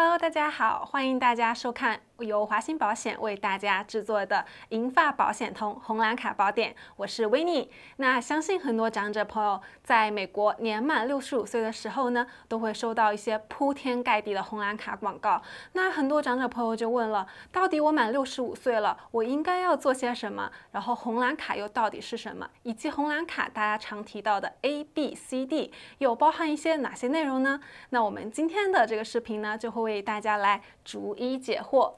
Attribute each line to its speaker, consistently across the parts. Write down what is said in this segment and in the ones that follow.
Speaker 1: Hello，大家好，欢迎大家收看由华兴保险为大家制作的《银发保险通红蓝卡宝典》，我是维尼。那相信很多长者朋友在美国年满六十五岁的时候呢，都会收到一些铺天盖地的红蓝卡广告。那很多长者朋友就问了，到底我满六十五岁了，我应该要做些什么？然后红蓝卡又到底是什么？以及红蓝卡大家常提到的 A、B、C、D 又包含一些哪些内容呢？那我们今天的这个视频呢，就会。为大家来逐一解惑。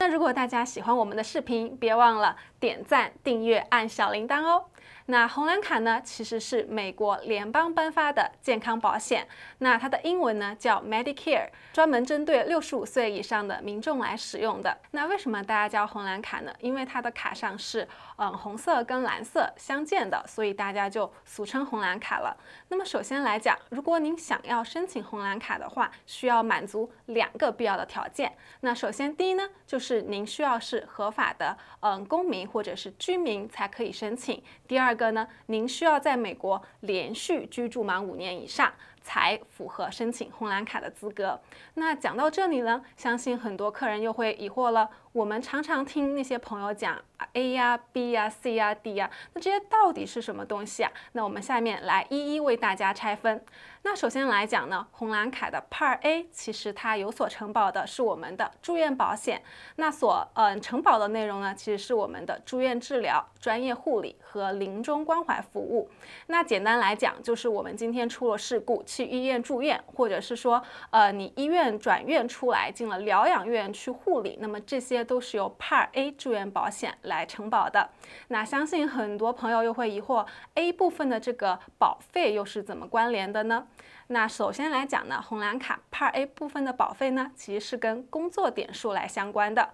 Speaker 1: 那如果大家喜欢我们的视频，别忘了点赞、订阅、按小铃铛哦。那红蓝卡呢，其实是美国联邦颁发的健康保险。那它的英文呢叫 Medicare，专门针对六十五岁以上的民众来使用的。那为什么大家叫红蓝卡呢？因为它的卡上是嗯红色跟蓝色相间的，所以大家就俗称红蓝卡了。那么首先来讲，如果您想要申请红蓝卡的话，需要满足两个必要的条件。那首先第一呢，就是您需要是合法的嗯公民或者是居民才可以申请。第二个呢，您需要在美国连续居住满五年以上，才符合申请红蓝卡的资格。那讲到这里呢，相信很多客人又会疑惑了。我们常常听那些朋友讲。A 呀，B 呀，C 呀，D 呀，那这些到底是什么东西啊？那我们下面来一一为大家拆分。那首先来讲呢，红蓝卡的 Part A 其实它有所承保的是我们的住院保险。那所嗯承保的内容呢，其实是我们的住院治疗、专业护理和临终关怀服务。那简单来讲，就是我们今天出了事故去医院住院，或者是说呃你医院转院出来进了疗养院去护理，那么这些都是由 Part A 住院保险。来承保的，那相信很多朋友又会疑惑，A 部分的这个保费又是怎么关联的呢？那首先来讲呢，红蓝卡 Part A 部分的保费呢，其实是跟工作点数来相关的。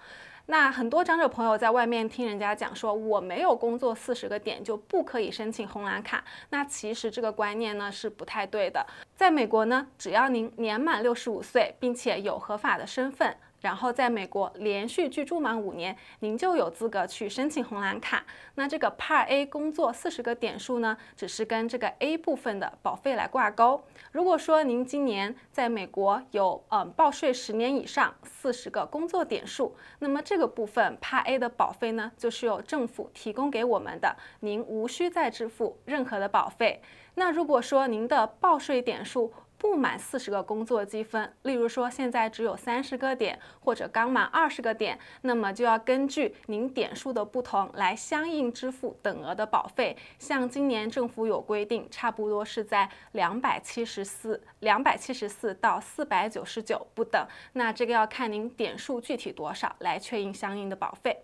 Speaker 1: 那很多长者朋友在外面听人家讲说，我没有工作四十个点就不可以申请红蓝卡，那其实这个观念呢是不太对的。在美国呢，只要您年满六十五岁，并且有合法的身份。然后在美国连续居住满五年，您就有资格去申请红蓝卡。那这个 Part A 工作四十个点数呢，只是跟这个 A 部分的保费来挂钩。如果说您今年在美国有嗯报税十年以上，四十个工作点数，那么这个部分 Part A 的保费呢，就是由政府提供给我们的，您无需再支付任何的保费。那如果说您的报税点数，不满四十个工作积分，例如说现在只有三十个点，或者刚满二十个点，那么就要根据您点数的不同来相应支付等额的保费。像今年政府有规定，差不多是在两百七十四、两百七十四到四百九十九不等，那这个要看您点数具体多少来确定相应的保费。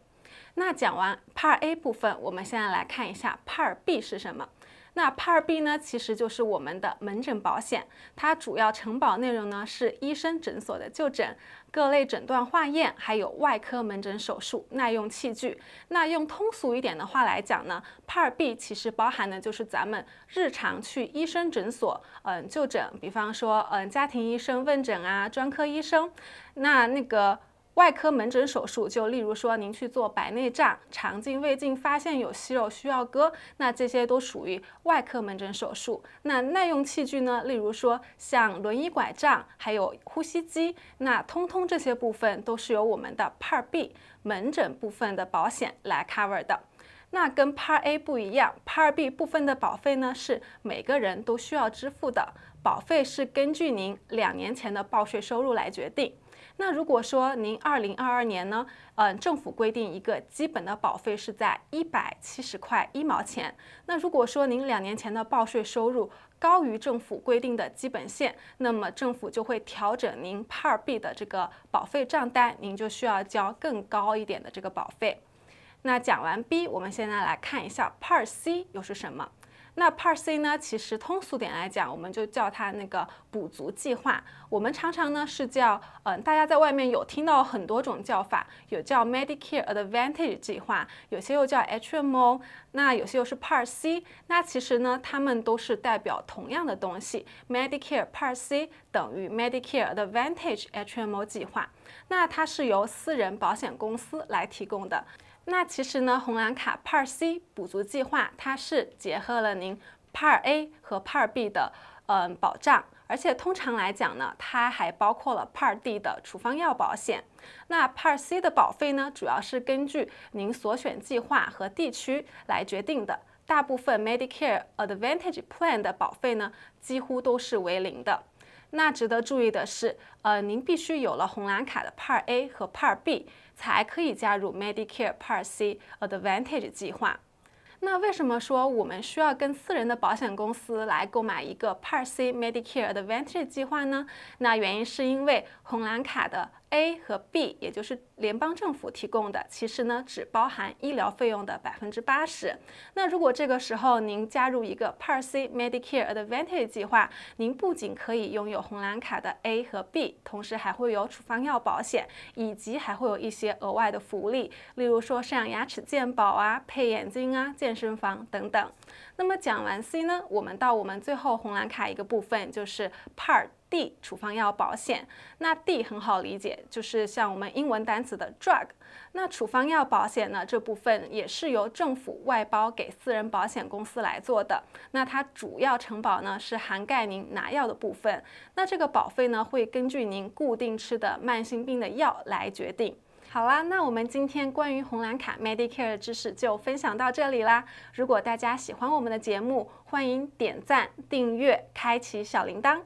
Speaker 1: 那讲完 Part A 部分，我们现在来看一下 Part B 是什么。那 Part B 呢，其实就是我们的门诊保险，它主要承保内容呢是医生诊所的就诊、各类诊断化验，还有外科门诊手术、耐用器具。那用通俗一点的话来讲呢，Part B 其实包含的就是咱们日常去医生诊所，嗯，就诊，比方说，嗯，家庭医生问诊啊，专科医生，那那个。外科门诊手术，就例如说您去做白内障、肠镜、胃镜，发现有息肉需要割，那这些都属于外科门诊手术。那耐用器具呢？例如说像轮椅、拐杖，还有呼吸机，那通通这些部分都是由我们的 Part B 门诊部分的保险来 cover 的。那跟 Part A 不一样，Part B 部分的保费呢是每个人都需要支付的，保费是根据您两年前的报税收入来决定。那如果说您二零二二年呢，嗯，政府规定一个基本的保费是在一百七十块一毛钱。那如果说您两年前的报税收入高于政府规定的基本线，那么政府就会调整您 p a r B 的这个保费账单，您就需要交更高一点的这个保费。那讲完 B，我们现在来看一下 p a r C 又是什么。那 Part C 呢？其实通俗点来讲，我们就叫它那个补足计划。我们常常呢是叫，嗯，大家在外面有听到很多种叫法，有叫 Medicare Advantage 计划，有些又叫 HMO，那有些又是 Part C。那其实呢，它们都是代表同样的东西，Medicare Part C 等于 Medicare Advantage HMO 计划。那它是由私人保险公司来提供的。那其实呢，红蓝卡 Part C 补足计划，它是结合了您 Part A 和 Part B 的，嗯，保障，而且通常来讲呢，它还包括了 Part D 的处方药保险。那 Part C 的保费呢，主要是根据您所选计划和地区来决定的。大部分 Medicare Advantage Plan 的保费呢，几乎都是为零的。那值得注意的是，呃，您必须有了红蓝卡的 Part A 和 Part B，才可以加入 Medicare Part C Advantage 计划。那为什么说我们需要跟私人的保险公司来购买一个 Part C Medicare Advantage 计划呢？那原因是因为红蓝卡的。A 和 B，也就是联邦政府提供的，其实呢只包含医疗费用的百分之八十。那如果这个时候您加入一个 Part C Medicare Advantage 计划，您不仅可以拥有红蓝卡的 A 和 B，同时还会有处方药保险，以及还会有一些额外的福利，例如说镶牙齿健保啊、配眼镜啊、健身房等等。那么讲完 C 呢，我们到我们最后红蓝卡一个部分就是 Part。D 处方药保险，那 D 很好理解，就是像我们英文单词的 drug。那处方药保险呢，这部分也是由政府外包给私人保险公司来做的。那它主要承保呢，是涵盖您拿药的部分。那这个保费呢，会根据您固定吃的慢性病的药来决定。好啦，那我们今天关于红蓝卡 Medicare 的知识就分享到这里啦。如果大家喜欢我们的节目，欢迎点赞、订阅、开启小铃铛。